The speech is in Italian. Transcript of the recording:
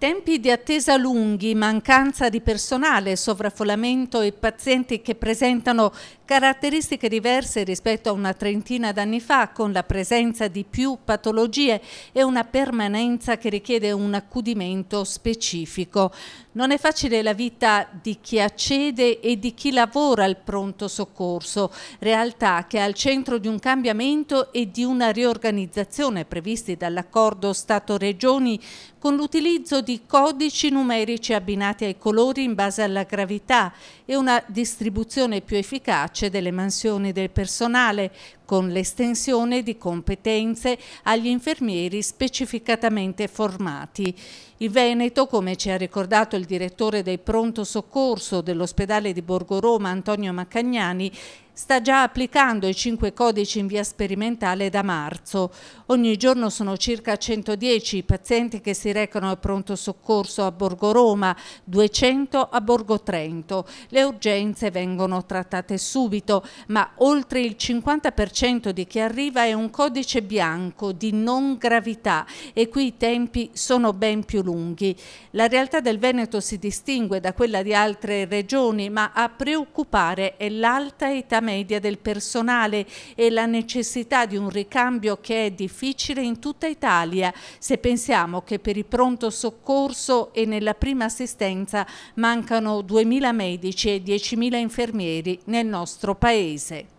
Tempi di attesa lunghi, mancanza di personale, sovraffollamento e pazienti che presentano caratteristiche diverse rispetto a una trentina d'anni fa, con la presenza di più patologie e una permanenza che richiede un accudimento specifico. Non è facile la vita di chi accede e di chi lavora al pronto soccorso, realtà che è al centro di un cambiamento e di una riorganizzazione previsti dall'accordo Stato-Regioni con l'utilizzo di codici numerici abbinati ai colori in base alla gravità e una distribuzione più efficace pace delle mansioni del personale, con l'estensione di competenze agli infermieri specificatamente formati. Il Veneto, come ci ha ricordato il direttore del pronto soccorso dell'ospedale di Borgo Roma, Antonio Macagnani, sta già applicando i cinque codici in via sperimentale da marzo. Ogni giorno sono circa 110 i pazienti che si recano al pronto soccorso a Borgo Roma, 200 a Borgo Trento. Le urgenze vengono trattate subito, ma oltre il 50% 50% di chi arriva è un codice bianco di non gravità e qui i tempi sono ben più lunghi. La realtà del Veneto si distingue da quella di altre regioni, ma a preoccupare è l'alta età media del personale e la necessità di un ricambio che è difficile in tutta Italia, se pensiamo che per il pronto soccorso e nella prima assistenza mancano 2.000 medici e 10.000 infermieri nel nostro Paese.